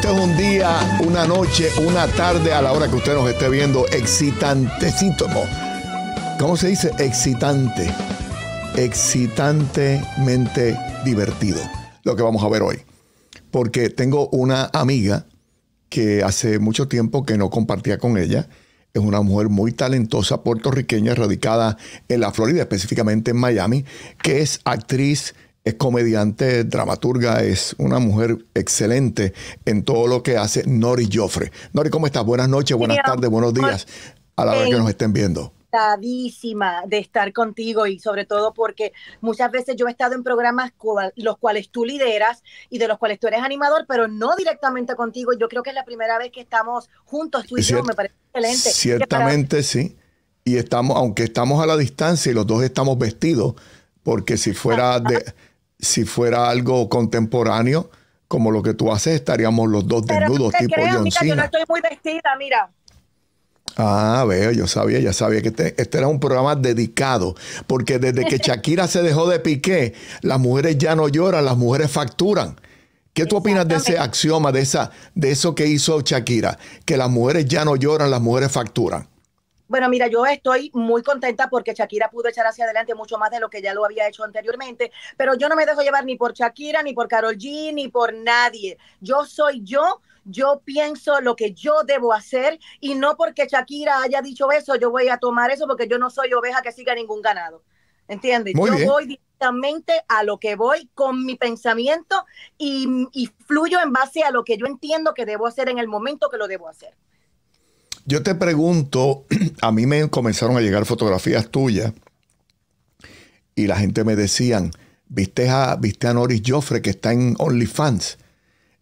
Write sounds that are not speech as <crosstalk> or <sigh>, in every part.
este es un día, una noche, una tarde a la hora que usted nos esté viendo, excitantecito, ¿Cómo se dice? Excitante. Excitantemente divertido. Lo que vamos a ver hoy. Porque tengo una amiga que hace mucho tiempo que no compartía con ella. Es una mujer muy talentosa puertorriqueña radicada en la Florida, específicamente en Miami, que es actriz, es comediante, dramaturga, es una mujer excelente en todo lo que hace Nori Joffre. Nori, ¿cómo estás? Buenas noches, buenas tardes, buenos días a la hora que nos estén viendo de estar contigo y sobre todo porque muchas veces yo he estado en programas los cuales tú lideras y de los cuales tú eres animador, pero no directamente contigo. Yo creo que es la primera vez que estamos juntos tú y yo, me parece excelente. Ciertamente sí. Y estamos, aunque estamos a la distancia y los dos estamos vestidos, porque si fuera de si fuera algo contemporáneo, como lo que tú haces, estaríamos los dos desnudos, tipo yo. John mira, Yo no estoy muy vestida, mira. Ah, veo, yo sabía, ya sabía que este, este era un programa dedicado, porque desde que <laughs> Shakira se dejó de pique las mujeres ya no lloran, las mujeres facturan. ¿Qué tú opinas de ese axioma, de, esa, de eso que hizo Shakira? Que las mujeres ya no lloran, las mujeres facturan. Bueno, mira, yo estoy muy contenta porque Shakira pudo echar hacia adelante mucho más de lo que ya lo había hecho anteriormente, pero yo no me dejo llevar ni por Shakira, ni por Carol G, ni por nadie. Yo soy yo, yo pienso lo que yo debo hacer y no porque Shakira haya dicho eso, yo voy a tomar eso porque yo no soy oveja que siga ningún ganado. ¿Entiendes? yo voy directamente a lo que voy con mi pensamiento y fluyo en base a lo que yo entiendo que debo hacer en el momento que lo debo hacer. Yo te pregunto, <clears throat> a mí me comenzaron a llegar fotografías tuyas y la gente me decían, viste a, viste a Joffre que está en OnlyFans.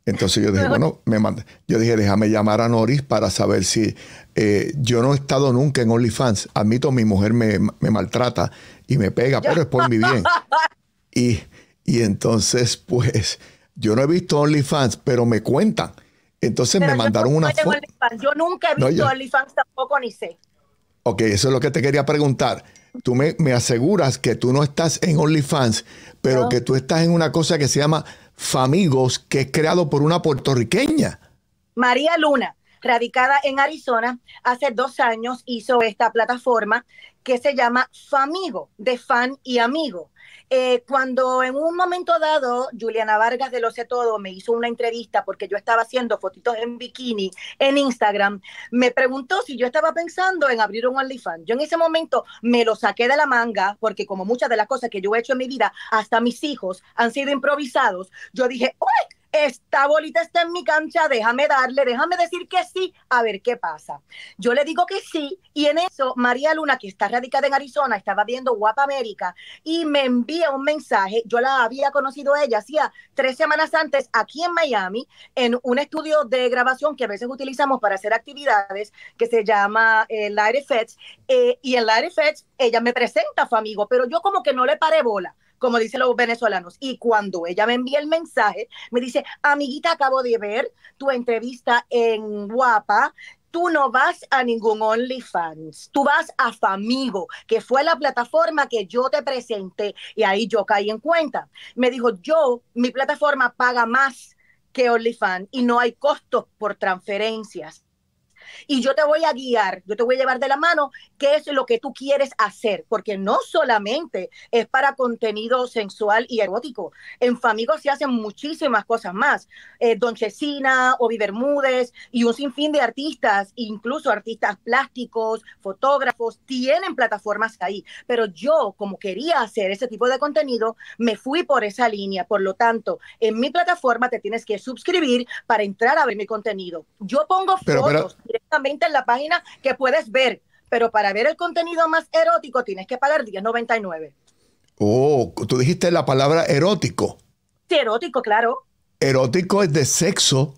Entonces yo dije, <laughs> bueno, me Yo dije, déjame llamar a Noris para saber si eh, yo no he estado nunca en OnlyFans. Admito, mi mujer me, maltrata y me pega, pero es por mi bien. <laughs> Y, y entonces, pues, yo no he visto OnlyFans, pero me cuentan. Entonces me mandaron una Yo nunca he visto OnlyFans tampoco, ni sé. Ok, eso es lo que te quería preguntar. Tú me, aseguras que tú no estás en OnlyFans, pero que tú estás en una cosa que se llama Famigos, que es creado por una puertorriqueña. María Luna, radicada en Arizona, hace dos años hizo esta plataforma que se llama Famigo, de fan y amigo. Eh, cuando en un momento dado Juliana Vargas de Lo Sé Todo me hizo una entrevista porque yo estaba haciendo fotitos en bikini en Instagram, me preguntó si yo estaba pensando en abrir un OnlyFans. Yo en ese momento me lo saqué de la manga porque como muchas de las cosas que yo he hecho en mi vida, hasta mis hijos han sido improvisados. Yo dije, ¡Uy! esta bolita está en mi cancha, déjame darle, déjame decir que sí, a ver qué pasa. Yo le digo que sí, y en eso María Luna, que está radicada en Arizona, estaba viendo Guapa América y me envía un mensaje. Yo la había conocido ella hacía tres semanas antes aquí en Miami, en un estudio de grabación que a veces utilizamos para hacer actividades, que se llama eh, Light Effects. Eh, y en Light Effects ella me presenta a su amigo, pero yo como que no le paré bola como dicen los venezolanos. Y cuando ella me envía el mensaje, me dice, amiguita, acabo de ver tu entrevista en Guapa, tú no vas a ningún OnlyFans, tú vas a Famigo, que fue la plataforma que yo te presenté y ahí yo caí en cuenta. Me dijo, yo, mi plataforma paga más que OnlyFans y no hay costos por transferencias y yo te voy a guiar, yo te voy a llevar de la mano qué es lo que tú quieres hacer, porque no solamente es para contenido sensual y erótico, en Famigo se hacen muchísimas cosas más, eh, Don Chesina, Obi Bermúdez y un sinfín de artistas, incluso artistas plásticos, fotógrafos, tienen plataformas ahí, pero yo como quería hacer ese tipo de contenido, me fui por esa línea, por lo tanto, en mi plataforma te tienes que suscribir para entrar a ver mi contenido. Yo pongo fotos en la página que puedes ver. Pero para ver el contenido más erótico tienes que pagar 10.99. Oh, tú dijiste la palabra erótico. Sí, erótico, claro. Erótico es de sexo.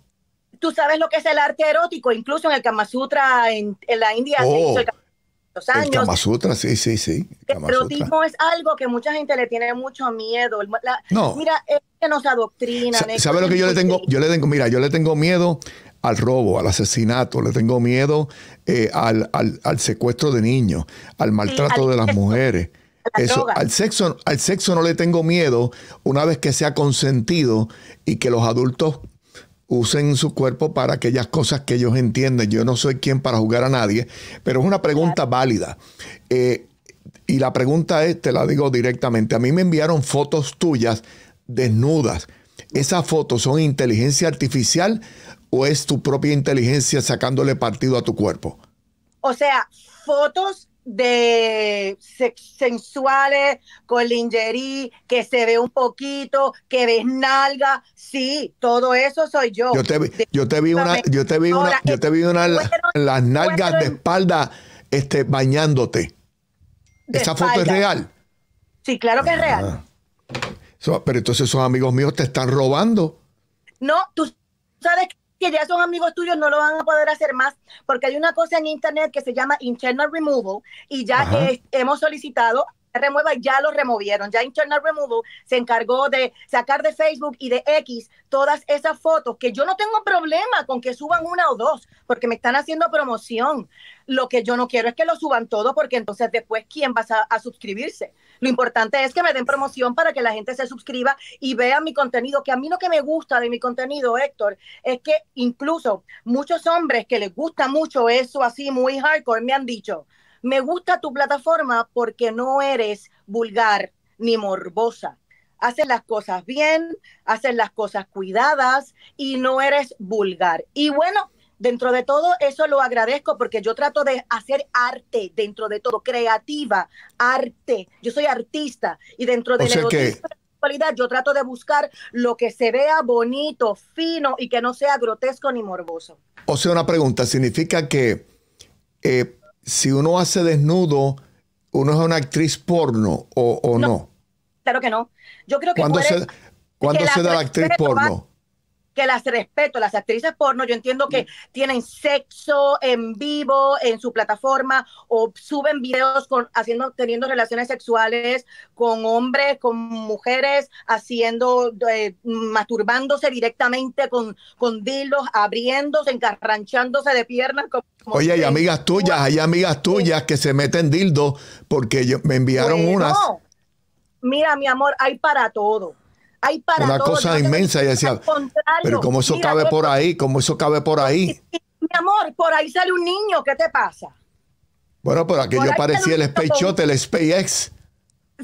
Tú sabes lo que es el arte erótico, incluso en el Kama Sutra, en, la India. se el oh, años. El Kama Sutra, sí, sí, sí. El erotismo es algo que mucha gente le tiene mucho miedo. no. Mira, es que nos adoctrina. sabes lo que yo le tengo? Yo le tengo, mira, yo le tengo miedo al robo, al asesinato, le tengo miedo eh, al, secuestro de niños, al maltrato de las mujeres. Eso, al sexo, al sexo no le tengo miedo una vez que sea consentido y que los adultos usen su cuerpo para aquellas cosas que ellos entienden. Yo no soy quien para jugar a nadie, pero es una pregunta válida. Eh, y la pregunta es, te la digo directamente, a mí me enviaron fotos tuyas desnudas. ¿Esas fotos son inteligencia artificial o es tu propia inteligencia sacándole partido a tu cuerpo? O sea, fotos de sensuales, con lingerie, que se ve un poquito, que ves nalga, sí, todo eso soy yo. Yo te vi, yo una, yo te vi una, yo te vi una, las nalgas de espalda, este, bañándote. ¿Esa foto es real? Sí, claro que es real. Ah. pero entonces esos amigos míos te están robando. No, tú sabes que que ya son amigos tuyos no lo van a poder hacer más, porque hay una cosa en internet que se llama internal removal y ya hemos solicitado remueva ya lo removieron. Ya Internal Removal se encargó de sacar de Facebook y de X todas esas fotos, que yo no tengo problema con que suban una o dos, porque me están haciendo promoción. Lo que yo no quiero es que lo suban todo, porque entonces después, ¿quién va a suscribirse? Lo importante es que me den promoción para que la gente se suscriba y vea mi contenido, que a mí lo que me gusta de mi contenido, Héctor, es que incluso muchos hombres que les gusta mucho eso así muy hardcore me han dicho, me gusta tu plataforma porque no eres vulgar ni morbosa. Haces las cosas bien, haces las cosas cuidadas y no eres vulgar. Y bueno, dentro de todo eso lo agradezco porque yo trato de hacer arte dentro de todo, creativa, arte. Yo soy artista y dentro de la yo trato de buscar lo que se vea bonito, fino y que no sea grotesco ni morboso. O sea, una pregunta, significa que eh, si uno hace desnudo, uno es una actriz porno o, no, Claro que no. Yo creo que... ¿Cuándo se, ¿cuándo se da la actriz porno? que las respeto. Las actrices porno, yo entiendo que tienen sexo en vivo en su plataforma o suben videos con, haciendo, teniendo relaciones sexuales con hombres, con mujeres, haciendo, eh, masturbándose directamente con, con abriéndose, encarranchándose de piernas. Oye, hay amigas tuyas, hay amigas tuyas que se meten dildos porque me enviaron unas. Mira, mi amor, hay para todo. Hay Una cosa inmensa. y decía, pero como eso cabe por ahí? como eso cabe por ahí? Mi amor, por ahí sale un niño, ¿qué te pasa? Bueno, pero yo parecía el Space Shot, el SpaceX.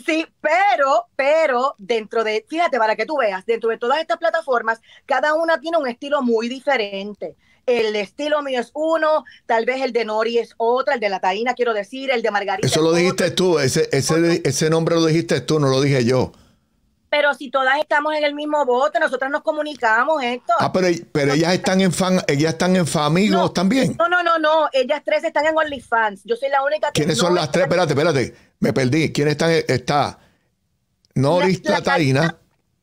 Sí, pero, pero dentro de, fíjate, para que tú veas, dentro de todas estas plataformas, cada una tiene un estilo muy diferente. El estilo mío es uno, tal vez el de Nori es otra, el de la Taína, quiero decir, el de Margarita. Eso lo dijiste tú, ese, ese, ese nombre lo dijiste tú, no lo dije yo. Pero si todas estamos en el mismo bote, nosotras nos comunicamos, esto. Ah, pero, pero ellas están en fan, ellas están en también. No, no, no, no. Ellas tres están en OnlyFans. Yo soy la única que. ¿Quiénes son las tres? Espérate, espérate. Me perdí. quién están? Está Noris la, la, Taina.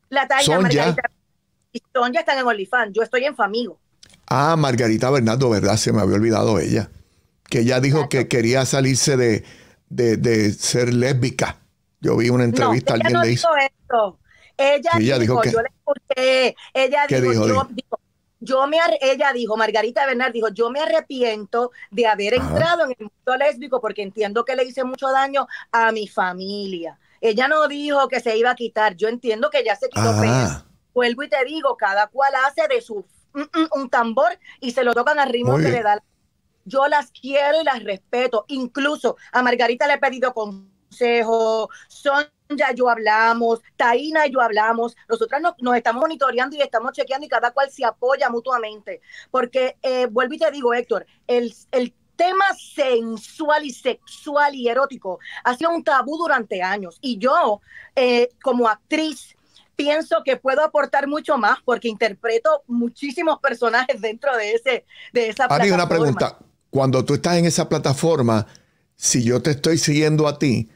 La Taina, Margarita. están en OnlyFans. Yo estoy en Famigo. Ah, Margarita Bernardo, ¿verdad? Se me había olvidado ella. Que ella dijo que quería salirse de, ser lésbica. Yo vi una entrevista, no, alguien hizo. Esto. Ella, dijo, yo le escuché, ella dijo, yo, me, ella dijo, Margarita Bernard dijo, yo me arrepiento de haber entrado en el mundo lésbico porque entiendo que le hice mucho daño a mi familia. Ella no dijo que se iba a quitar, yo entiendo que ya se quitó. Vuelvo y te digo, cada cual hace de su mm, mm, un, tambor y se lo tocan al ritmo que le da. Yo las quiero y las respeto. Incluso a Margarita le he pedido con consejo, Sonja y yo hablamos, Taina y yo hablamos, nosotras nos, estamos monitoreando y estamos chequeando y cada cual se apoya mutuamente. Porque, eh, vuelvo y te digo, Héctor, el, tema sensual y sexual y erótico ha sido un tabú durante años. Y yo, eh, como actriz, pienso que puedo aportar mucho más porque interpreto muchísimos personajes dentro de, ese, de esa Ari, una pregunta. Cuando tú estás en esa plataforma, si yo te estoy siguiendo a ti,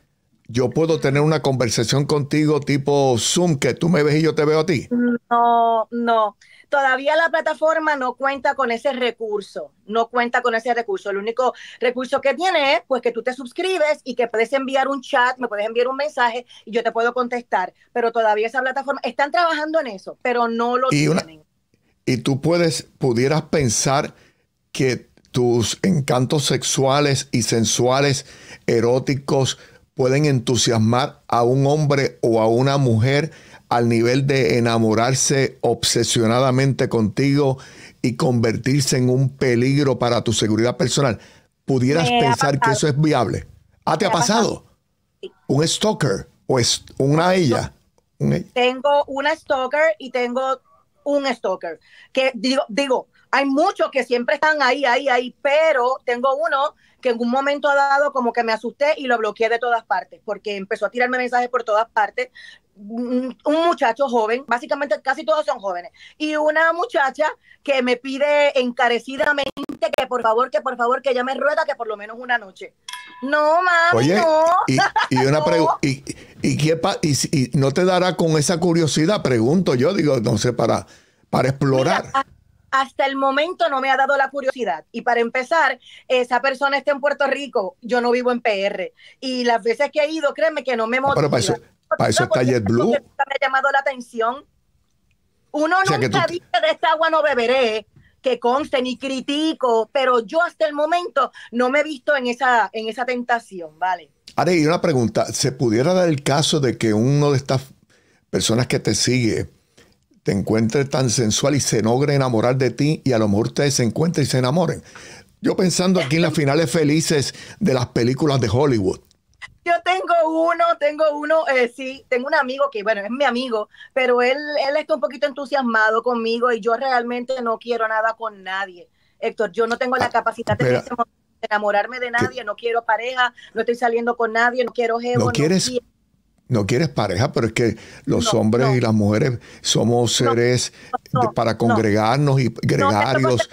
yo puedo tener una conversación contigo tipo Zoom, que tú me ves y yo te veo a ti. No, no. Todavía la plataforma no cuenta con ese recurso, no cuenta con ese recurso. El único recurso que tiene es pues que tú te suscribes y que puedes enviar un chat, me puedes enviar un mensaje y yo te puedo contestar. Pero todavía esa plataforma, están trabajando en eso, pero no lo tienen. y tú puedes, pudieras pensar que tus encantos sexuales y sensuales, eróticos, pueden entusiasmar a un hombre o a una mujer al nivel de enamorarse obsesionadamente contigo y convertirse en un peligro para tu seguridad personal. ¿Pudieras pensar que eso es viable? ¿Ah, te ha pasado? ¿Un stalker o es una ella? E-? Tengo una stalker y tengo un stalker. Que digo, digo, hay muchos que siempre están ahí, ahí, ahí, pero tengo uno que en un momento ha dado como que me asusté y lo bloqueé de todas partes, porque empezó a tirarme mensajes por todas partes. Un muchacho joven, básicamente casi todos son jóvenes, y una muchacha que me pide encarecidamente que por favor, que por favor, que ella me rueda que por lo menos una noche. No, mami, no. Y, una <laughs> y, qué y, y, no te dará con esa curiosidad? Pregunto yo, digo, entonces para, para explorar hasta el momento no me ha dado la curiosidad. Y para empezar, esa persona está en Puerto Rico, yo no vivo en PR. Y las veces que he ido, créeme que no me motiva. Pero para eso, para eso está JetBlue. Me ha llamado la atención. Uno nunca dice de esta agua no beberé, que conste ni critico, pero yo hasta el momento no me he visto en esa, en esa tentación, ¿vale? y una pregunta. ¿Se pudiera dar el caso de que uno de estas personas que te sigue te encuentre tan sensual y se logre enamorar de ti y a lo mejor ustedes se encuentren y se enamoren. Yo pensando aquí en las finales felices de las películas de Hollywood. Yo tengo uno, tengo uno, eh, sí, tengo un amigo que, bueno, es mi amigo, pero él, él está un poquito entusiasmado conmigo y yo realmente no quiero nada con nadie. Héctor, yo no tengo la ah, capacidad este de enamorarme de nadie, no quiero pareja, no estoy saliendo con nadie, no quiero jevo. ¿No quieres no quieres pareja, pero es que los hombres y las mujeres somos seres para congregarnos y gregarios.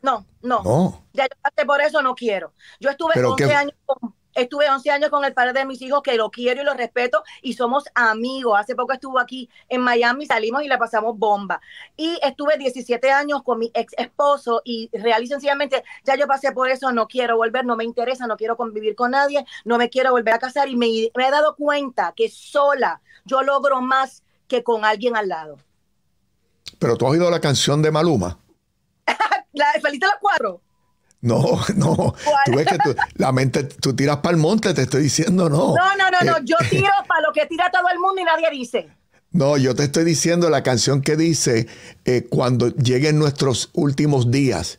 No, no, no. Ya por eso no quiero. Yo estuve 11 años con Estuve 11 años con el padre de mis hijos, que lo quiero y lo respeto, y somos amigos. Hace poco estuvo aquí en Miami, salimos y le pasamos bomba. Y estuve 17 años con mi ex esposo y real y sencillamente, ya yo pasé por eso, no quiero volver, no me interesa, no quiero convivir con nadie, no me quiero volver a casar y me, he dado cuenta que sola yo logro más que con alguien al lado. Pero tú has oído la canción de Maluma. <laughs> la, de los cuatro? No, <laughs> no. Tú ves que la mente, tú tiras para el monte, te estoy diciendo no. No, no, no, no. Eh, yo <laughs> tiro para lo que tira todo el mundo y nadie dice. No, yo te estoy diciendo la canción que dice eh, cuando lleguen nuestros últimos días,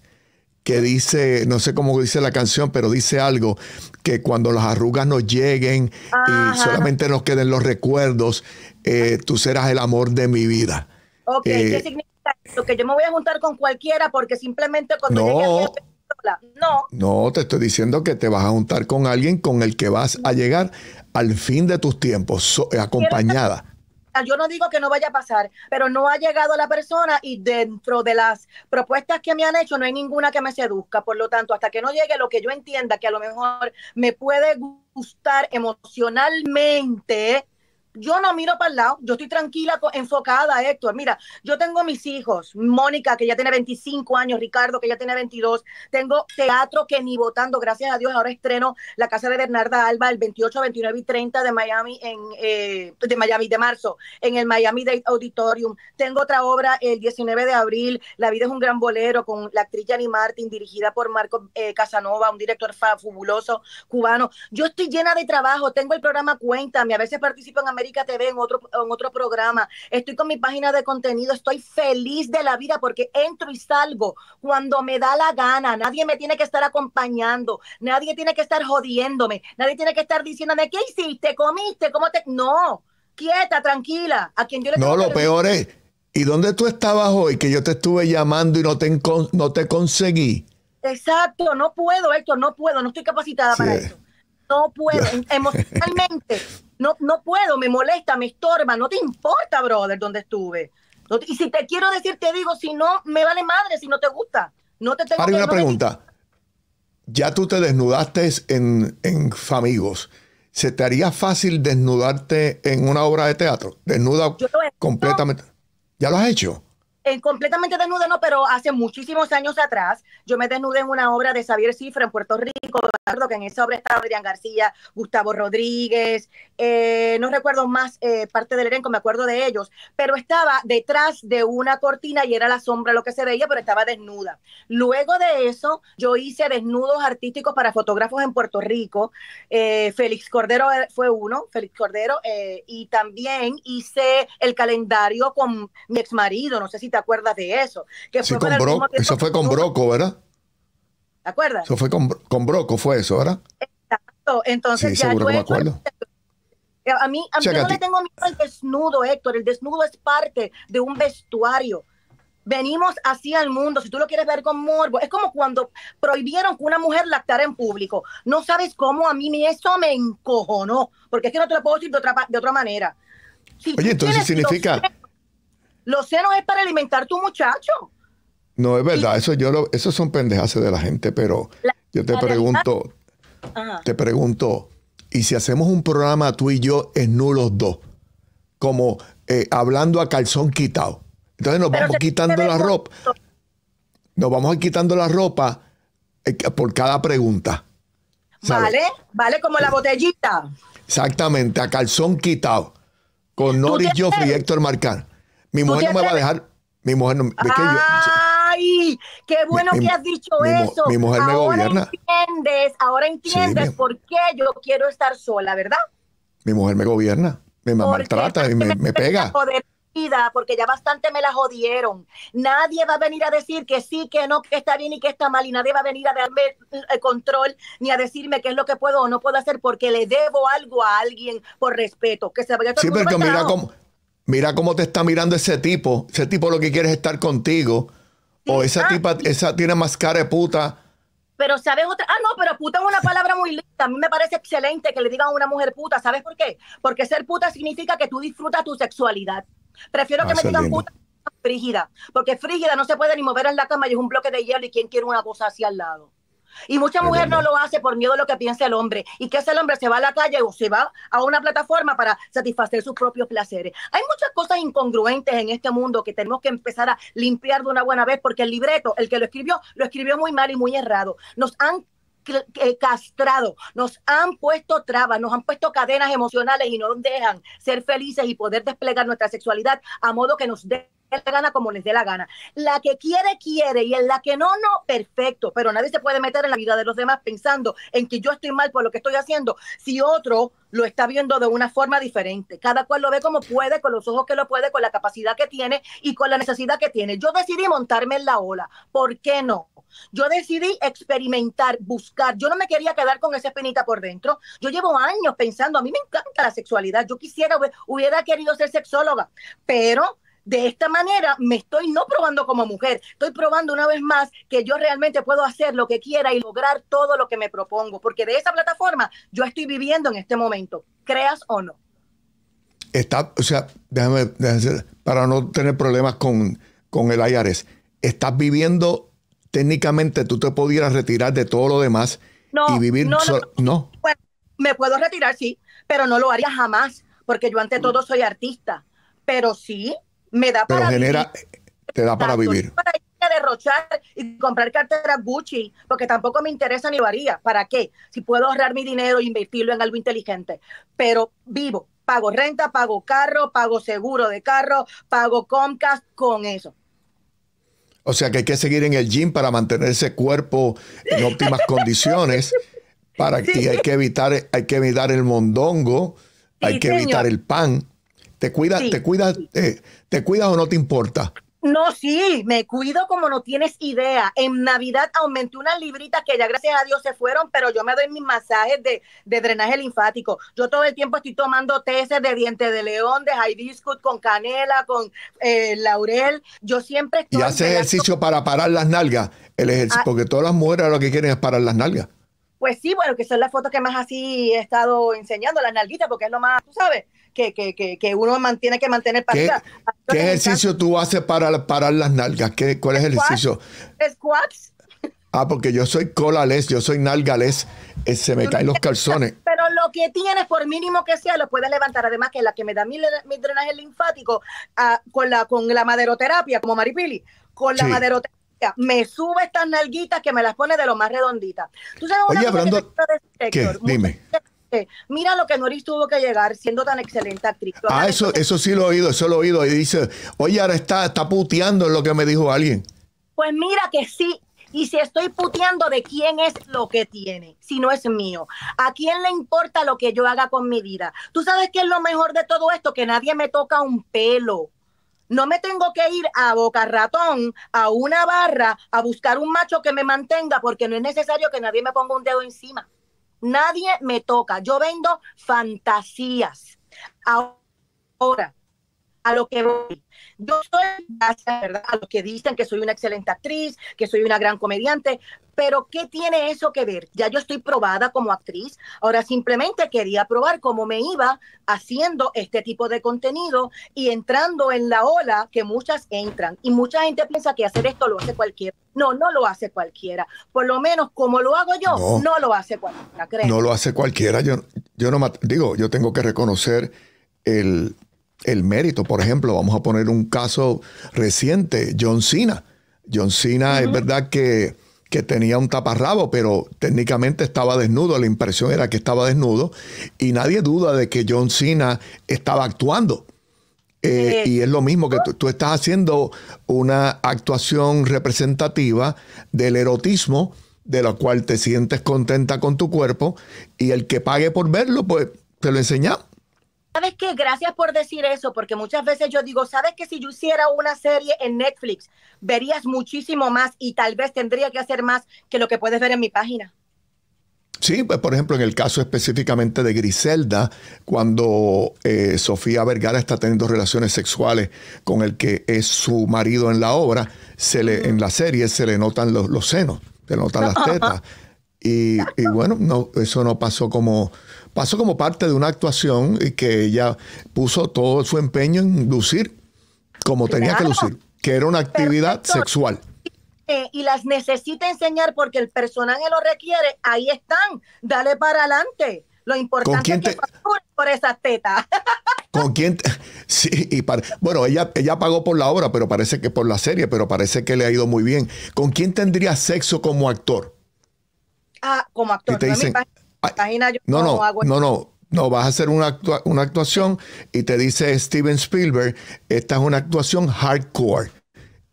que dice, no sé cómo dice la canción, pero dice algo, que cuando las arrugas nos lleguen y solamente nos queden los recuerdos, eh, tú serás el amor de mi vida. Ok, ¿qué significa? que yo me voy a juntar con cualquiera porque simplemente cuando no, no. No, te estoy diciendo que te vas a juntar con alguien con el que vas a llegar al fin de tus tiempos, eh, acompañada. Yo no digo que no vaya a pasar, pero no ha llegado la persona y dentro de las propuestas que me han hecho no hay ninguna que me seduzca. Por lo tanto, hasta que no llegue lo que yo entienda que a lo mejor me puede gustar emocionalmente, yo no miro para el lado, yo estoy tranquila, enfocada, Héctor. Mira, yo tengo mis hijos, Mónica, que ya tiene 25 años, Ricardo, que ya tiene 22. Tengo teatro que ni votando, gracias a Dios, ahora estreno la casa de Bernarda Alba el 28, 29 y 30 de Miami, en, eh, de Miami, de marzo, en el Miami Dade Auditorium. Tengo otra obra el 19 de abril, La vida es un gran bolero, con la actriz Jenny Martin, dirigida por Marco eh, Casanova, un director fabuloso cubano. Yo estoy llena de trabajo, tengo el programa Cuéntame, a veces participo en América TV en otro, en otro programa, estoy con mi página de contenido, estoy feliz de la vida porque entro y salgo cuando me da la gana, nadie me tiene que estar acompañando, nadie tiene que estar jodiéndome, nadie tiene que estar diciéndome, ¿qué hiciste? ¿Comiste? ¿Cómo te...? No, quieta, tranquila, a quien No, lo peor es, ¿y dónde tú estabas hoy que yo te estuve llamando y no te, no te conseguí? Exacto, no puedo, esto no puedo, no estoy capacitada para eso. No puedo, <laughs> em-, emocionalmente no, puedo, me molesta, me estorba, no te importa, brother, dónde estuve. y si te quiero decir, te digo, si no, me vale madre, si no te gusta. No te tengo Hay una pregunta. Ya tú te desnudaste en, en Famigos. ¿Se te haría fácil desnudarte en una obra de teatro? Desnuda completamente. ¿Ya lo has hecho? Eh, completamente desnuda no, pero hace muchísimos años atrás yo me desnudé en una obra de Xavier Cifra en Puerto Rico, recuerdo que en esa obra estaba Adrián García, Gustavo Rodríguez, eh, no recuerdo más eh, parte del elenco, me acuerdo de ellos, pero estaba detrás de una cortina y era la sombra lo que se veía, pero estaba desnuda. Luego de eso yo hice desnudos artísticos para fotógrafos en Puerto Rico, Félix Cordero fue uno, Félix Cordero, y también hice el calendario con mi ex marido, no sé si te acuerdas de eso. Que fue eso fue con Broco, ¿verdad? ¿Te acuerdas? Eso fue con, Broco, fue eso, ¿verdad? Exacto, entonces ya seguro me acuerdo. A mí, a mí yo no le tengo miedo al desnudo, Héctor. El desnudo es parte de un vestuario. Venimos así al mundo. Si tú lo quieres ver con morbo, es como cuando prohibieron que una mujer lactara en público. No sabes cómo a mí eso me encojonó, porque es que no te lo puedo decir de otra, manera. Oye, entonces significa. Los senos es para alimentar a tu muchacho. No, es verdad, eso yo son pendejaces de la gente, pero yo te pregunto, te pregunto, y si hacemos un programa tú y yo en nulos dos, como eh, hablando a calzón quitado. Entonces nos vamos quitando la ropa. Nos vamos eh, quitando la ropa por cada pregunta. Vale, vale como la botellita. Exactamente, a calzón quitado. Con Noris Joffrey y Héctor Marcán. Mi mujer no me va a dejar. Mi mujer no. que ¡Ay! ¡Qué bueno que has dicho eso! Mi, mujer me gobierna. Entiendes, ahora entiendes por qué yo quiero estar sola, ¿verdad? Mi mujer me gobierna, me maltrata y me, pega. porque ya bastante me la jodieron. Nadie va a venir a decir que sí, que no, que está bien y que está mal, y nadie va a venir a darme el eh, control ni a decirme qué es lo que puedo o no puedo hacer porque le debo algo a alguien por respeto. Que se vaya sí, pero mira cómo, mira cómo te está mirando ese tipo, ese tipo lo que quiere es estar contigo, o esa ah, tipa, esa tiene más cara de puta. Pero sabes otra, ah no, pero puta es una palabra muy linda, a mí me parece excelente que le digan a una mujer puta, ¿sabes por qué? Porque ser puta significa que tú disfrutas tu sexualidad. Prefiero que ah, me digan puta frígida, porque frígida no se puede ni mover en la cama y es un bloque de hielo y quién quiere una cosa así al lado. Y mucha mujer no lo hace por miedo a lo que piense el hombre. ¿Y qué hace el hombre? Se va a la calle o se va a una plataforma para satisfacer sus propios placeres. Hay muchas cosas incongruentes en este mundo que tenemos que empezar a limpiar de una buena vez porque el libreto, el que lo escribió, lo escribió muy mal y muy errado. Nos han eh, castrado, nos han puesto trabas, nos han puesto cadenas emocionales y no nos dejan ser felices y poder desplegar nuestra sexualidad a modo que nos dé la gana como les dé la gana. La que quiere, quiere, y en la que no, no, perfecto. Pero nadie se puede meter en la vida de los demás pensando en que yo estoy mal por lo que estoy haciendo, si otro lo está viendo de una forma diferente. Cada cual lo ve como puede, con los ojos que lo puede, con la capacidad que tiene y con la necesidad que tiene. Yo decidí montarme en la ola. ¿Por qué no? Yo decidí experimentar, buscar. Yo no me quería quedar con esa espinita por dentro. Yo llevo años pensando, a mí me encanta la sexualidad. Yo quisiera, hubiera querido ser sexóloga, pero de esta manera me estoy no probando como mujer, estoy probando una vez más que yo realmente puedo hacer lo que quiera y lograr todo lo que me propongo, porque de esa plataforma yo estoy viviendo en este momento, creas o no. Está, o sea, déjame, para no tener problemas con, con el IRS, estás viviendo técnicamente, tú te pudieras retirar de todo lo demás y vivir solo, no, me puedo retirar, sí, pero no lo haría jamás, porque yo ante mm. todo soy artista, pero sí, me da para te da para vivir. Para ir a derrochar y comprar carteras Gucci, porque tampoco me interesa ni varía. ¿Para qué? Si puedo ahorrar mi dinero e invertirlo en algo inteligente. Pero vivo, pago renta, pago carro, pago seguro de carro, pago Comcast con eso. O sea que hay que seguir en el gym para mantener ese cuerpo en óptimas condiciones. Para, que <laughs> hay que evitar, hay que evitar el mondongo, hay que evitar el pan. ¿Te cuidas, te cuidas, eh, te cuidas o no te importa? No, sí, me cuido como no tienes idea. En Navidad aumenté unas libritas que ya gracias a Dios se fueron, pero yo me doy mis masajes de, drenaje linfático. Yo todo el tiempo estoy tomando tesis de diente de león, de hibiscus, con canela, con eh, laurel. Yo siempre estoy... Y hace ejercicio para parar las nalgas. El ah. porque todas las mujeres lo que quieren es parar las nalgas. Pues sí, bueno, que son las fotos que más así he estado enseñando, las nalguitas, porque es lo más, tú sabes, que, que, que, que uno mantiene que mantener para ¿Qué, ¿Qué ejercicio tú haces para parar las nalgas? ¿Qué, ¿Cuál es el ejercicio? Squats. Ah, porque yo soy colales, yo soy nalgales, eh, se me caen los calzones. Pero lo que tienes, por mínimo que sea, lo puedes levantar. Además que la que me da mi, drenaje linfático ah, con, la, con la maderoterapia, como Maripili, con la maderoterapia me sube estas nalguitas que me las pone de lo más redondita Oye, hablando... Este ¿Qué? Dime. Mira lo que Noris tuvo que llegar siendo tan excelente actriz. Ah, eso, eso sí lo he oído, eso lo he oído. Y dice, oye, ahora está, está puteando en lo que me dijo alguien. Pues mira que sí, y si estoy puteando de quién es lo que tiene, si no es mío. ¿A quién le importa lo que yo haga con mi vida? Tú sabes que es lo mejor de todo esto, que nadie me toca un pelo. No me tengo que ir a boca ratón, a una barra, a buscar un macho que me mantenga, porque no es necesario que nadie me ponga un dedo encima. Nadie me toca. Yo vendo fantasías. Ahora, a lo que voy. Yo soy, gracias ¿verdad? a los que dicen que soy una excelente actriz, que soy una gran comediante, pero ¿qué tiene eso que ver? Ya yo estoy probada como actriz, ahora simplemente quería probar cómo me iba haciendo este tipo de contenido y entrando en la ola que muchas entran. Y mucha gente piensa que hacer esto lo hace cualquiera. No, no lo hace cualquiera. Por lo menos como lo hago yo, no, lo hace cualquiera, No lo hace cualquiera. Yo, yo no digo, yo tengo que reconocer el el mérito. Por ejemplo, vamos a poner un caso reciente, John Cena. John Cena es verdad que, tenía un taparrabo, pero técnicamente estaba desnudo, la impresión era que estaba desnudo, y nadie duda de que John Cena estaba actuando. Eh, y es lo mismo que tú, estás haciendo una actuación representativa del erotismo, de la cual te sientes contenta con tu cuerpo, y el que pague por verlo, pues te lo enseñamos. ¿Sabes qué? Gracias por decir eso, porque muchas veces yo digo, ¿sabes qué? si yo hiciera una serie en Netflix, verías muchísimo más y tal vez tendría que hacer más que lo que puedes ver en mi página? Sí, pues por ejemplo, en el caso específicamente de Griselda, cuando eh, Sofía Vergara está teniendo relaciones sexuales con el que es su marido en la obra, se le, en la serie se le notan los, senos, se notan las <laughs> tetas. Y, y, bueno, no, eso no pasó como, pasó como parte de una actuación y que ella puso todo su empeño en lucir como tenía que lucir, que era una actividad sexual. Eh, y las necesita enseñar porque el personaje lo requiere, ahí están, dale para adelante. Lo importante es que te... por esas tetas. <laughs> ¿Con quién? <laughs> Sí, y bueno, ella, ella pagó por la obra, pero parece que por la serie, pero parece que le ha ido muy bien. ¿Con quién tendría sexo como actor? Ah, como actor no, no, no, no, no, vas a hacer una, actuación y te dice Steven Spielberg, esta es una actuación hardcore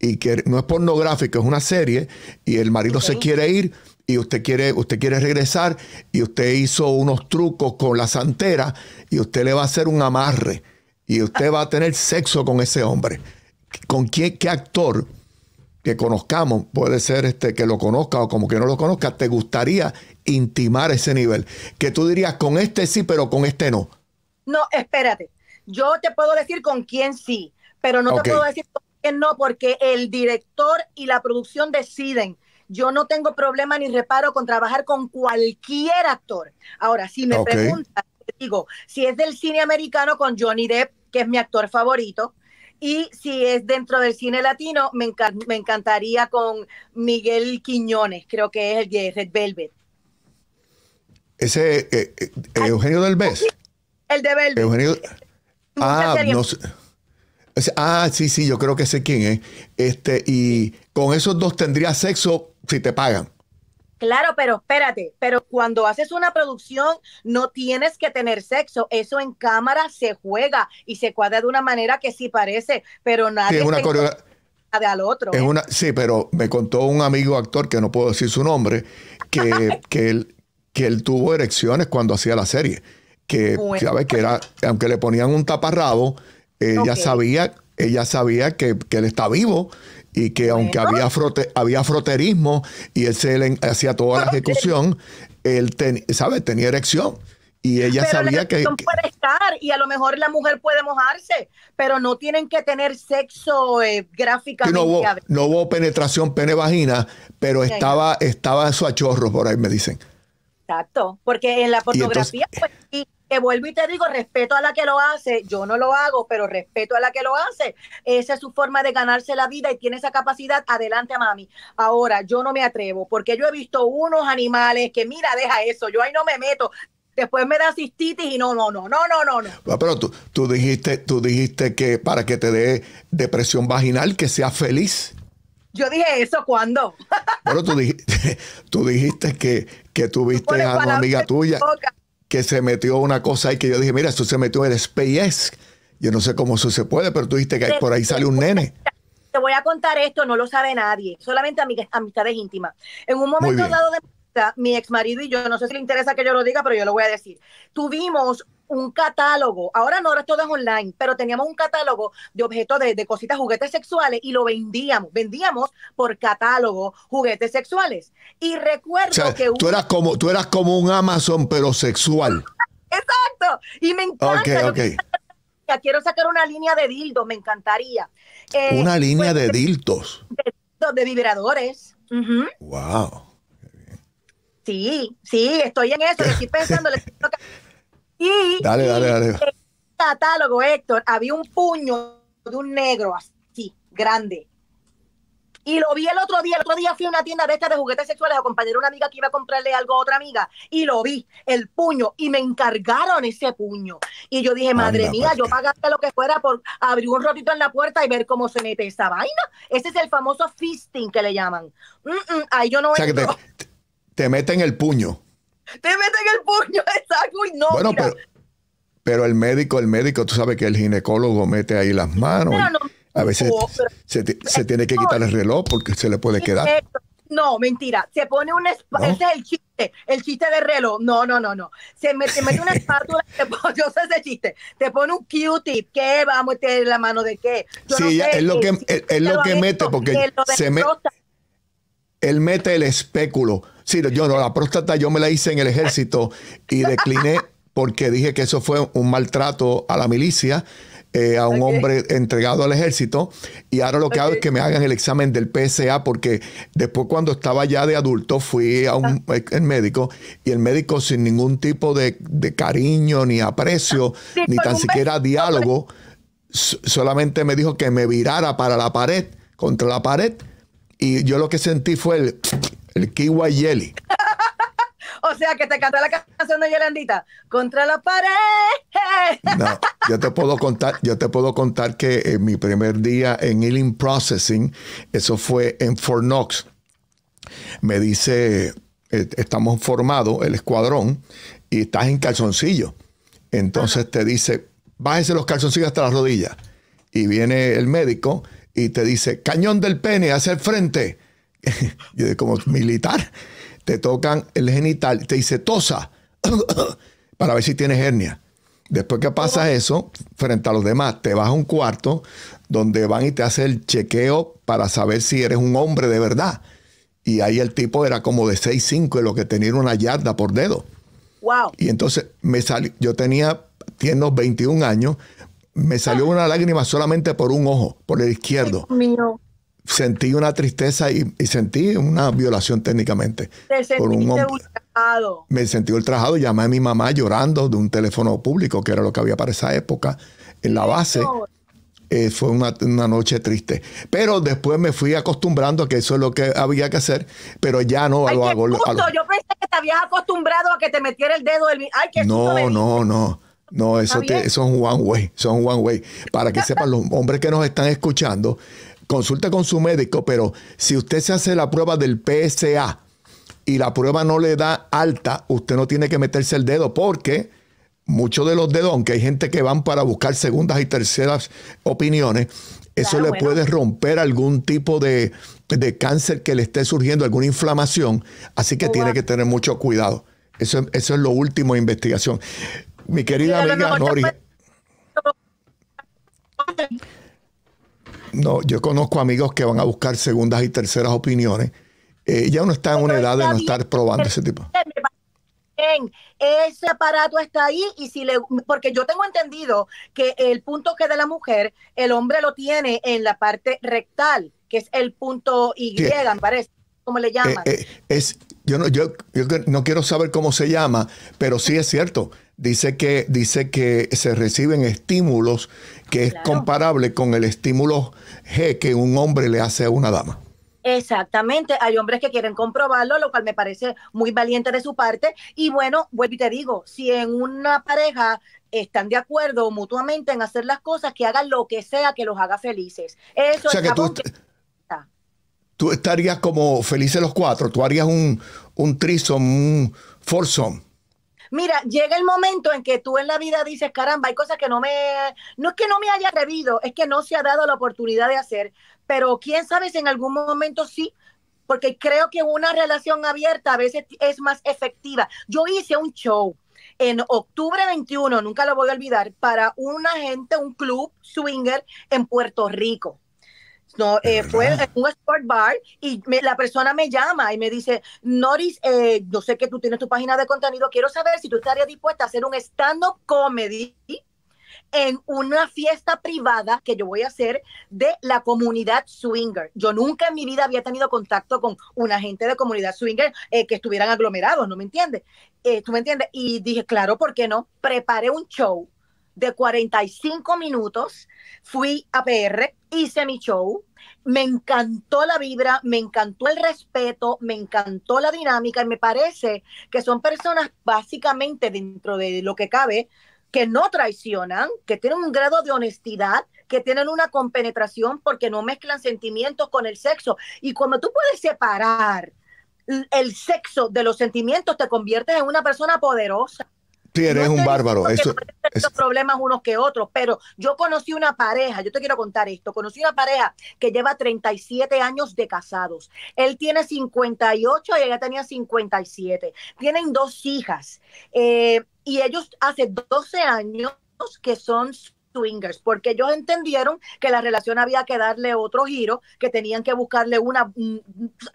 y que no es pornográfica, es una serie y el marido se quiere ir y usted quiere, usted quiere regresar y usted hizo unos trucos con la santera y usted le va a hacer un amarre y usted va a tener sexo con ese hombre. ¿Con quién, qué actor que conozcamos, puede ser este, que lo conozca o como que no lo conozca, te gustaría intimar ese nivel. Que tú dirías, con este sí, pero con este no. No, espérate. Yo te puedo decir con quién sí, pero no te puedo decir con quién no, porque el director y la producción deciden. Yo no tengo problema ni reparo con trabajar con cualquier actor. Ahora, si me preguntas, digo, si es del cine americano con Johnny Depp, que es mi actor favorito, y si es dentro del cine latino, me, me encantaría con Miguel Quiñones, creo que es el de Red Velvet. Ese eh, eh, ah, Eugenio Delvez El de Velvet. Eugenio... Ah, Ah, sí, sí, yo creo que sé quién es. Este, y con esos dos tendría sexo si te pagan. Claro, pero espérate, pero cuando haces una producción no tienes que tener sexo, eso en cámara se juega y se cuadra de una manera que sí parece, pero nadie es una al otro. una, sí, pero me contó un amigo actor que no puedo decir su nombre, que, <laughs> que, él, que él tuvo erecciones cuando hacía la serie, que que era, aunque le ponían un taparrabo, ella sabía, ella sabía que, que él está vivo y que aunque había, había froterismo y él se hacía toda la ejecución, él ¿sabe? tenía erección. Y ella pero sabía la que, puede estar y a lo mejor la mujer puede mojarse, pero no tienen que tener sexo eh, gráficamente. No hubo, penetración pene vagina, pero estaba eso a chorros, por ahí me dicen. Exacto, porque en la pornografía que vuelvo y te digo, respeto a la que lo hace, yo no lo hago, pero respeto a la que lo hace. Esa es su forma de ganarse la vida y tiene esa capacidad. Adelante, mami. Ahora, yo no me atrevo, porque yo he visto unos animales que, mira, deja eso, yo ahí no me meto. Después me da cistitis y no, no, no, no, no, no, no. Pero tú, tú dijiste, tú dijiste que para que te dé depresión vaginal, que seas feliz. Yo dije eso cuando. Pero <laughs> tú dijiste, que, que tuviste a una amiga tuya que se metió una cosa ahí que yo dije, mira, esto se metió el SPS. Yo no sé cómo eso se puede, pero tú viste que por ahí sale un nene. Te voy a contar esto, no lo sabe nadie, solamente amig amistades íntimas. En un momento dado de mi ex marido y yo, no sé si le interesa que yo lo diga, pero yo lo voy a decir. Tuvimos un catálogo, ahora no, ahora todo es online, pero teníamos un catálogo de objetos de, cositas, juguetes sexuales y lo vendíamos, vendíamos por catálogo juguetes sexuales. Y recuerdo que... Tú, eras como, tú eras como un Amazon, pero sexual. Exacto, y me encanta. Ok, ok. Quiero, sacar una línea de dildos, me encantaría. Eh, una línea pues, de dildos. De, de vibradores. Wow. Sí, sí, estoy en eso, estoy pensando, le <laughs> Y, En el catálogo, Héctor, había un puño de un negro así, grande. Y lo vi el otro día. El otro día fui a una tienda de estas de juguetes sexuales a a una amiga que iba a comprarle algo a otra amiga. Y lo vi, el puño. Y me encargaron ese puño. Y yo dije, madre mía, yo pagaste lo que fuera por abrir un rotito en la puerta y ver cómo se mete esa vaina. Ese es el famoso fisting que le llaman. Mm, mm, ahí yo no te, te meten el puño te meten el puño de <laughs> saco y no. Bueno, Pero, el médico, el médico, tú sabes que el ginecólogo mete ahí las manos. a veces se, tiene que quitar el reloj porque se le puede quedar. No, mentira. Se pone un Ese es el chiste. El chiste de reloj. No, no, no, no. Se mete, mete una <laughs> espátula. <laughs> yo sé ese chiste. Te pone un Q-tip. ¿Qué? Vamos a meter la mano de qué. sí, es lo que, es, lo que mete porque se él mete el espéculo Sí, yo no, la próstata yo me la hice en el ejército y decliné porque dije que eso fue un maltrato a la milicia. Eh, a un hombre entregado al ejército y ahora lo que hago es que me hagan el examen del PSA porque después cuando estaba ya de adulto fui a un ah. eh, médico y el médico sin ningún tipo de, cariño ni aprecio ah, ni tan siquiera diálogo solamente me dijo que me virara para la pared contra la pared y yo lo que sentí fue el el Kiwa Yeli. <laughs> o sea, que te canta la canción de Yelandita Contra la pared. <laughs> no, yo te puedo contar, yo te puedo contar que eh, mi primer día en Healing Processing, eso fue en Fort Knox. Me dice, eh, estamos formados, el escuadrón, y estás en calzoncillo. Entonces te dice, bájese los calzoncillos hasta las rodillas. Y viene el médico y te dice, cañón del pene, hacia el frente. <laughs> como militar, te tocan el genital, te dice tosa, <coughs> para ver si tienes hernia. Después que pasa eso, frente a los demás, te vas a un cuarto donde van y te hace el chequeo para saber si eres un hombre de verdad. Y ahí el tipo era como de 6'5 y lo que tenía una yarda por dedo. Wow. Y entonces me salió, yo tenía, 21 años, me salió ah. una lágrima solamente por un ojo, por el izquierdo. Mío sentí una tristeza y, sentí una violación técnicamente. Te por un hombre. ultrajado. Me sentí ultrajado. Llamé a mi mamá llorando de un teléfono público, que era lo que había para esa época, en la base. Eh, fue una, noche triste. Pero después me fui acostumbrando a que eso es lo que había que hacer, pero ya no lo hago. Lo, Yo pensé que te habías acostumbrado a que te metiera el dedo no, no, no. No, eso, es un one way, son one way. Para que sepan los hombres que nos están escuchando, Consulta con su médico, pero si usted se hace la prueba del PSA y la prueba no le da alta, usted no tiene que meterse el dedo porque muchos de los dedos, aunque hay gente que van para buscar segundas y terceras opiniones, eso le puede romper algún tipo de, cáncer que le esté surgiendo, alguna inflamación. Así que oh, tiene que tener mucho cuidado. Eso, es lo último de investigación. Mi querida amiga Nori. No, yo conozco amigos que van a buscar segundas y terceras opiniones. Eh, ya uno está en una edad de no estar probando ese tipo. ese aparato está ahí y si le, porque yo tengo entendido que el punto que de la mujer, el hombre lo tiene en la parte rectal, que es el punto Y, me parece, como le eh, llaman. Eh, es, yo no, yo, no quiero saber cómo se llama, pero sí es cierto. Dice que, dice que se reciben estímulos que es comparable con el estímulo G que un hombre le hace a una dama. Exactamente, hay hombres que quieren comprobarlo, lo cual me parece muy valiente de su parte. Y bueno, vuelvo y te digo, si en una pareja están de acuerdo mutuamente en hacer las cosas, que hagan lo que sea que los haga felices. Eso o sea que tú, estarías como felices los cuatro, tú harías un, un trisom, un foursome. Mira, llega el momento en que tú en la vida dices, caramba, hay cosas que no me, no es que no me haya atrevido, es que no se ha dado la oportunidad de hacer, pero quién sabe si en algún momento sí, porque creo que una relación abierta a veces es más efectiva. Yo hice un show en octubre 21, nunca lo voy a olvidar, para una gente, un club swinger en Puerto Rico. No, eh, fue un sport bar y la persona me llama y me dice, Noris, eh, yo sé que tú tienes tu página de contenido, quiero saber si tú estarías dispuesta a hacer un stand-up comedy en una fiesta privada que yo voy a hacer de la comunidad swinger. Yo nunca en mi vida había tenido contacto con una gente de comunidad swinger eh, que estuvieran aglomerados, ¿no me entiendes? ¿Tú me entiendes? Y dije, claro, ¿por qué no? Preparé un show de 45 minutos, fui a PR, hice mi show, me encantó la vibra, me encantó el respeto, me encantó la dinámica y me parece que son personas básicamente dentro de lo que cabe que no traicionan, que tienen un grado de honestidad, que tienen una compenetración porque no mezclan sentimientos con el sexo. Y cuando tú puedes separar el sexo de los sentimientos, te conviertes en una persona poderosa. Sí, eres un bárbaro. Eso, eso, problemas unos que otros, pero yo conocí una pareja, yo te quiero contar esto, conocí una pareja que lleva 37 años de casados. Él tiene 58 y ella tenía 57. Tienen dos hijas eh, y ellos hace 12 años que son swingers, porque ellos entendieron que la relación había que darle otro giro, que tenían que buscarle una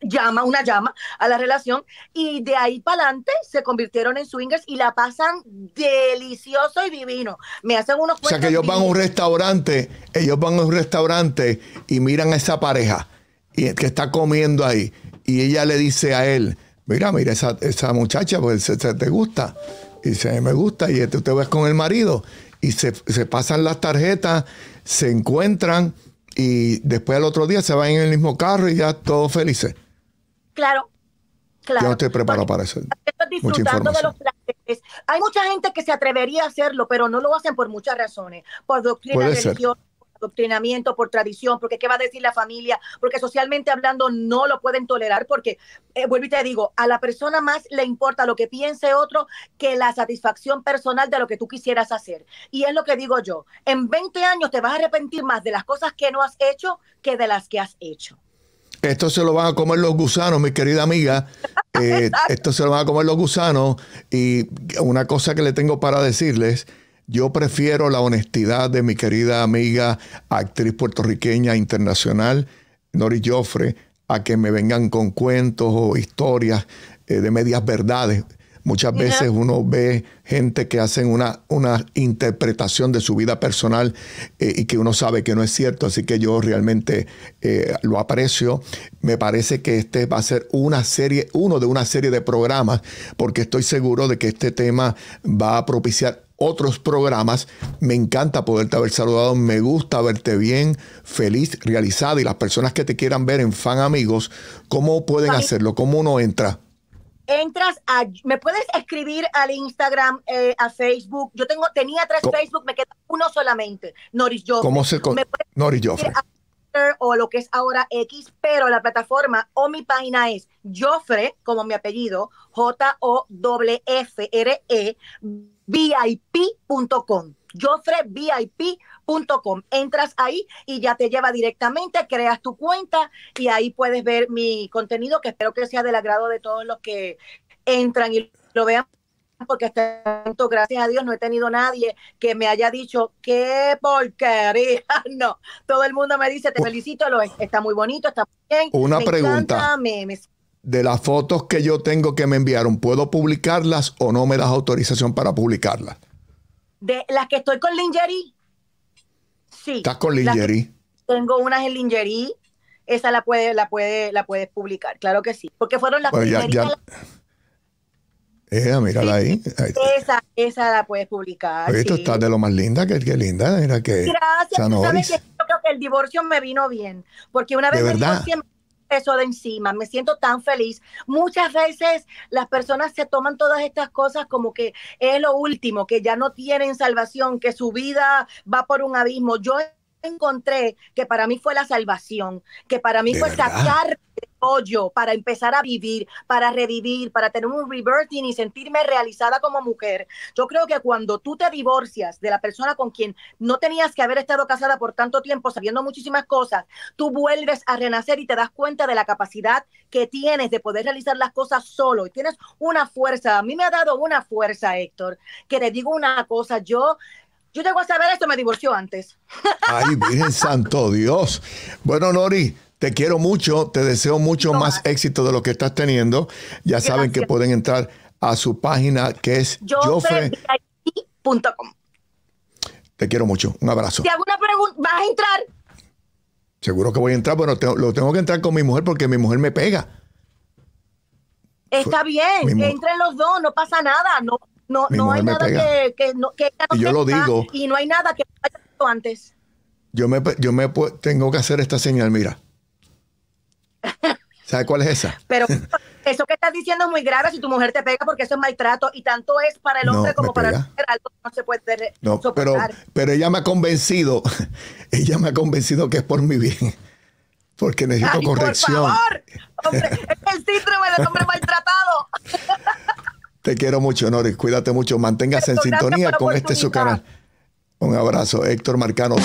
llama, una llama a la relación, y de ahí para adelante se convirtieron en swingers y la pasan delicioso y divino. Me hacen unos O sea, que ellos van a un restaurante, ellos van a un restaurante y miran a esa pareja y, que está comiendo ahí, y ella le dice a él, mira, mira, esa, esa muchacha, pues se, te gusta. Y dice, me gusta, y tú te, te con el marido y se, pasan las tarjetas, se encuentran y después al otro día se van en el mismo carro y ya todos felices. Claro, Claro, Yo estoy preparado para eso. Disfrutando de los placeres. Hay mucha gente que se atrevería a hacerlo, pero no lo hacen por muchas razones. Por doctrina religiosa, doctrinamiento, por tradición, porque qué va a decir la familia, porque socialmente hablando no lo pueden tolerar, porque, eh, vuelvo y te digo, a la persona más le importa lo que piense otro que la satisfacción personal de lo que tú quisieras hacer. Y es lo que digo yo, en 20 años te vas a arrepentir más de las cosas que no has hecho que de las que has hecho. Esto se lo van a comer los gusanos, mi querida amiga. <laughs> Eh, esto se lo van a comer los gusanos. Y una cosa que le tengo para decirles yo prefiero la honestidad de mi querida amiga, actriz puertorriqueña internacional, Nori Joffre, a que me vengan con cuentos o historias eh, de medias verdades. Muchas veces uno ve gente que hacen una, una interpretación de su vida personal eh, y que uno sabe que no es cierto, así que yo realmente eh, lo aprecio. Me parece que este va a ser una serie, uno de una serie de programas, porque estoy seguro de que este tema va a propiciar otros programas. Me encanta poderte haber saludado, me gusta verte bien, feliz, realizada. Y las personas que te quieran ver en Fan Amigos, ¿cómo pueden hacerlo? ¿Cómo uno entra? Entras a, me puedes escribir al Instagram, eh, a Facebook. Yo tengo, tenía tres Facebook, me queda uno solamente. Noris Joffre. ¿Cómo se con... Noris Joffre? o lo que es ahora X, pero la plataforma o mi página es Joffre, como mi apellido, J-O-F-R-E, vip.com. JofreVIP.com Entras ahí y ya te lleva directamente, creas tu cuenta y ahí puedes ver mi contenido que espero que sea del agrado de todos los que entran y lo vean porque hasta tanto, gracias a Dios, no he tenido nadie que me haya dicho qué porquería. <laughs> No, todo el mundo me dice, te felicito, lo, está muy bonito, está bien. Una pregunta. me, de las fotos que yo tengo que me enviaron, ¿puedo publicarlas o no me das autorización para publicarlas? De las que estoy con lingerie, sí. ¿Estás con lingerie? Tengo unas en lingerie, esa la puede, la puede, la puedes publicar, claro que sí. Porque fueron las pues ya, ya. ahí. esa, esa la puedes publicar. esto está de lo más linda, que, linda, Gracias, el divorcio me vino bien. Porque una vez me eso de encima, me siento tan feliz. Muchas veces las personas se toman todas estas cosas como que es lo último, que ya no tienen salvación, que su vida va por un abismo. Yo encontré que para mí fue la salvación, que para mí fue sacar el hoyo para empezar a vivir, para revivir, para tener un reverting y sentirme realizada como mujer. Yo creo que cuando tú te divorcias de la persona con quien no tenías que haber estado casada por tanto tiempo, sabiendo muchísimas cosas, tú vuelves a renacer y te das cuenta de la capacidad que tienes de poder realizar las cosas solo. Y tienes una fuerza, a mí me ha dado una fuerza, Héctor, que te digo una cosa, yo yo tengo que saber esto, me divorció antes. <laughs> Ay, Virgen Santo Dios. Bueno, Nori, te quiero mucho, te deseo mucho más éxito de lo que estás teniendo. Ya saben que pueden entrar a su página que es jofre.com. Te quiero mucho, un abrazo. Si alguna pregunta, ¿vas a entrar? Seguro que voy a entrar, bueno, lo tengo que entrar con mi mujer porque mi mujer me pega. Está bien, que entren los dos, no pasa nada, no, no, no hay nada que, que, no, que y yo lo digo. Y no hay nada que antes. Yo me, yo me tengo que hacer esta señal, mira. <laughs> ¿Sabes cuál es esa? Pero <laughs> eso que estás diciendo es muy grave si tu mujer te pega porque eso es maltrato y tanto es para el hombre como para la mujer. no se puede no, pero, pero ella me ha convencido, <laughs> ella me ha convencido que es por mi bien. Porque necesito corrección. Por favor, es el síndrome del hombre maltratado. Te quiero mucho, Noris. Cuídate mucho. Manténgase en sintonía con este su canal. Un abrazo, Héctor Marcano.